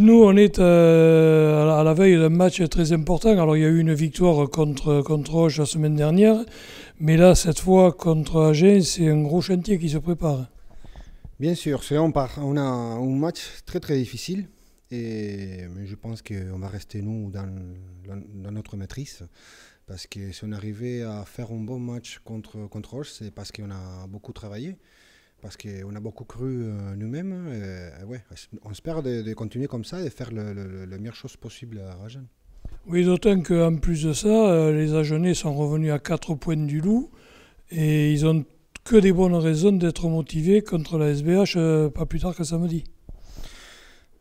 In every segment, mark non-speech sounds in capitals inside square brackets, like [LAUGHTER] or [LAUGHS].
Nous, on est euh, à la veille d'un match très important. Alors, il y a eu une victoire contre, contre Roche la semaine dernière, mais là, cette fois, contre Agen, c'est un gros chantier qui se prépare. Bien sûr, on, part. on a un match très très difficile, et, je pense qu'on va rester, nous, dans, notre matrice, parce que si on arrivait à faire un bon match contre, contre Roche, c'est parce qu'on a beaucoup travaillé parce qu'on a beaucoup cru euh, nous-mêmes. Hein, on espère de, continuer comme ça et faire la meilleure chose possible à Agen. Oui, d'autant qu'en plus de ça, euh, les Agenais sont revenus à quatre points du loup et ils ont que des bonnes raisons d'être motivés contre la SBH euh, pas plus tard que samedi.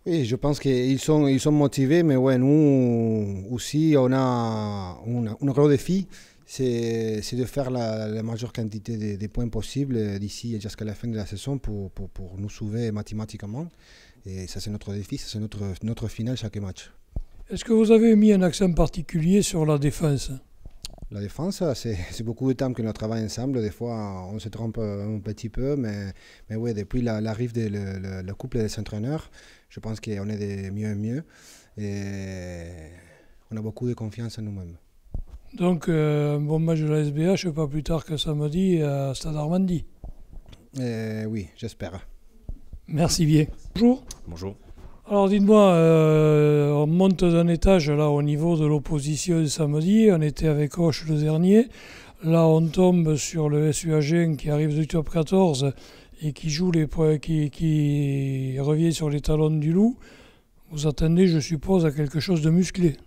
Oui, je pense qu'ils sont, motivés, mais ouais, nous aussi, on a un gros défi c'est de faire la, majeure quantité des de points possibles euh, d'ici jusqu'à la fin de la saison pour, pour, nous sauver mathématiquement. Et ça, c'est notre défi, c'est notre, notre finale chaque match. Est-ce que vous avez mis un accent particulier sur la défense la défense, euh, [LAUGHS] c'est beaucoup de temps que nous travaillons ensemble. Des fois, on se trompe euh, un petit peu, mais, mais oui, depuis l'arrivée la, de le, couple des entraîneurs, je pense qu'on est de mieux en mieux. Et on a beaucoup de confiance en nous-mêmes. Donc, euh, bon match de la SBH, pas plus tard que samedi euh, à Stade Armandie. Eh oui, j'espère. Merci bien. Bonjour. Bonjour. Alors dites-moi, euh, on monte d'un étage là au niveau de l'opposition samedi, on était avec Hoche le dernier, là on tombe sur le SUAG qui arrive du top 14 et qui joue les qui, qui revient sur les talons du loup. Vous attendez, je suppose, à quelque chose de musclé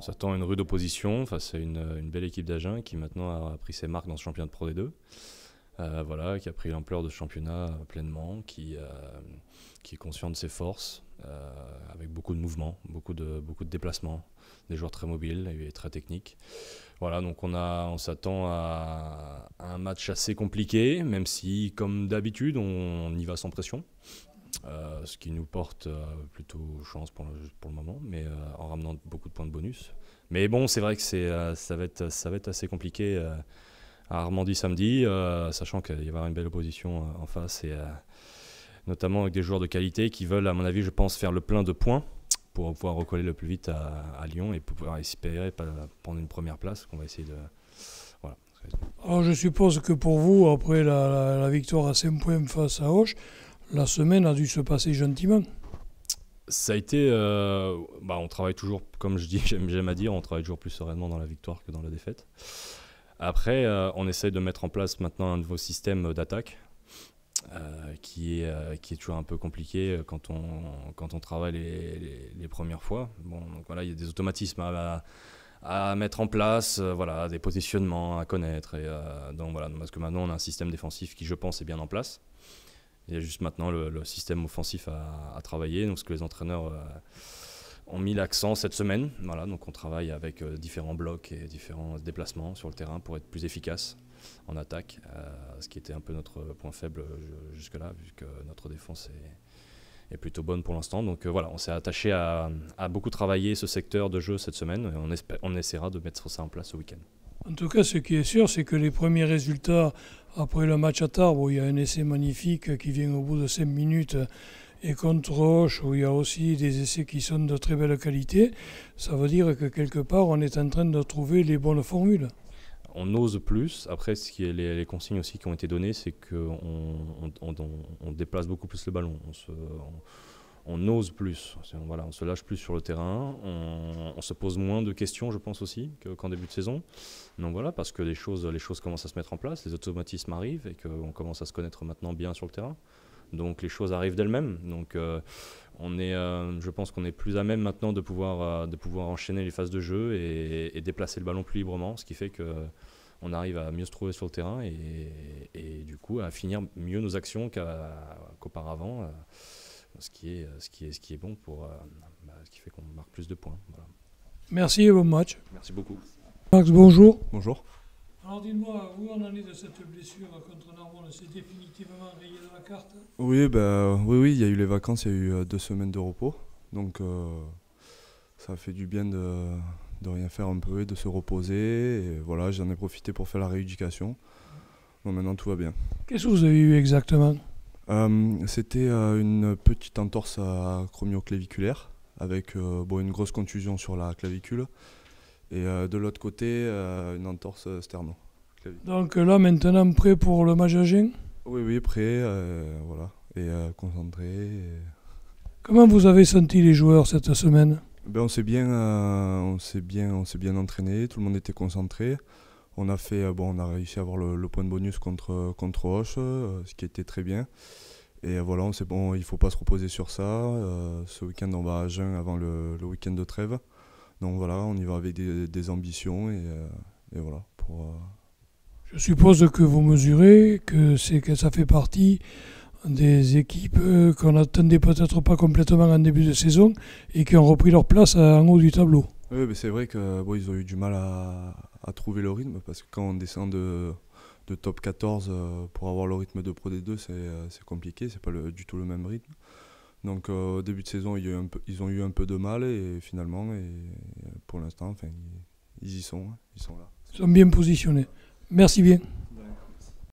on s'attend à une rude opposition face à une, euh, belle équipe d'Agen qui maintenant a pris ses marques dans ce championnat de Pro D2. Euh, voilà, qui a pris l'ampleur de ce championnat euh, pleinement, qui, qui est conscient de ses forces, avec beaucoup de mouvements, beaucoup de, beaucoup de déplacements, des joueurs très mobiles et très techniques. Voilà, donc on, on s'attend à, un match assez compliqué, même si, comme d'habitude, on y va sans pression. Euh, ce qui nous porte euh, plutôt chance pour le, moment, mais euh, en ramenant beaucoup de points de bonus. Mais bon, c'est vrai que ça, va être, ça va être assez compliqué à Armandie samedi, sachant qu'il va y avoir une belle opposition en face, et notamment avec des joueurs de qualité qui veulent, à mon avis, je pense, faire le plein de points pour pouvoir recoller le plus vite à, Lyon et pouvoir espérer prendre une première place qu'on va essayer de... Voilà. je suppose que pour vous, après la, la victoire à 5 points face à Hoche, la semaine a dû se passer gentiment. Ça a été. Euh, bah, on travaille toujours, comme je dis, [LAUGHS] j'aime à dire, on travaille toujours plus sereinement dans la victoire que dans la défaite. Après, euh, on essaye de mettre en place maintenant un nouveau système d'attaque euh, qui, est, qui est toujours un peu compliqué quand on, quand on travaille les, premières fois. Bon, voilà, il y a des automatismes à, à, mettre en place, voilà, des positionnements à connaître. Et, donc voilà, parce que maintenant on a un système défensif qui, je pense, est bien en place. Il y a juste maintenant le, système offensif à, travailler, donc ce que les entraîneurs euh, ont mis l'accent cette semaine. Voilà, donc on travaille avec euh, différents blocs et différents déplacements sur le terrain pour être plus efficace en attaque, euh, ce qui était un peu notre point faible jusque-là, vu que notre défense est, plutôt bonne pour l'instant. Donc voilà, on s'est attaché à, beaucoup travailler ce secteur de jeu cette semaine et on, on essaiera de mettre ça en place au week-end. En tout cas, ce qui est sûr, c'est que les premiers résultats après le match à Tarbes, où il y a un essai magnifique qui vient au bout de 5 minutes, et contre Roche, où il y a aussi des essais qui sont de très belle qualité, ça veut dire que quelque part, on est en train de trouver les bonnes formules on ose plus. Après, ce qui est les, consignes aussi qui ont été données, c'est qu'on on, déplace beaucoup plus le ballon on ose plus, voilà, on se lâche plus sur le terrain, on, se pose moins de questions, je pense aussi, qu'en début de saison. Donc voilà, parce que les choses, les choses commencent à se mettre en place, les automatismes arrivent et qu'on commence à se connaître maintenant bien sur le terrain. Donc les choses arrivent d'elles-mêmes. Donc euh, on est, euh, je pense qu'on est plus à même maintenant de pouvoir, euh, de pouvoir enchaîner les phases de jeu et, déplacer le ballon plus librement, ce qui fait que on arrive à mieux se trouver sur le terrain et du coup à finir mieux nos actions qu'auparavant ce qui est, ce qui est, ce qui est bon pour, euh, bah, ce qui fait qu'on marque plus de points. Merci et bon match. Merci beaucoup. Max, bonjour. Bonjour. Alors dites moi où en est de cette blessure contre Narbonne C'est définitivement rayé de la carte Oui, bah, oui, il y a eu les vacances, il y a eu euh, deux semaines de repos. Donc euh, ça fait du bien de, rien faire un peu et de se reposer. Et voilà, j'en ai profité pour faire la rééducation. Bon, maintenant tout va bien. Qu'est-ce que vous avez eu exactement euh, c'était euh, une petite entorse crâneo-claviculaire avec euh, une grosse contusion sur la clavicule et de l'autre côté une entorse sterno. Donc là maintenant prêt pour le match à Oui oui prêt voilà et concentré. Comment vous avez senti les joueurs cette semaine ben, on s'est bien, bien, on s'est bien entraîné. Tout le monde était concentré. On a, fait, euh, bon, on a réussi à avoir le, point de bonus contre, euh, contre Hoche, euh, ce qui était très bien. Et voilà, on bon, il ne faut pas se reposer sur ça. ce week-end, on va à Jeun avant le, week-end de trêve. Donc voilà, on y va avec des, ambitions et, voilà. Je suppose que vous mesurez que, c'est, que ça fait partie des équipes qu'on n'attendait peut-être pas complètement en début de saison et qui ont repris leur place en haut du tableau. Oui, mais c'est vrai que ils ont eu du mal à, trouver le rythme parce que quand on descend de, top 14 euh, pour avoir le rythme de Pro D2, euh, c'est compliqué, c'est pas du tout le même rythme. Donc euh, au début de saison, ils, ont eu un peu, de mal et finalement, et, pour l'instant, enfin, ils, ils, y sont, hein, ils sont là. Ils sont bien positionnés. Merci bien.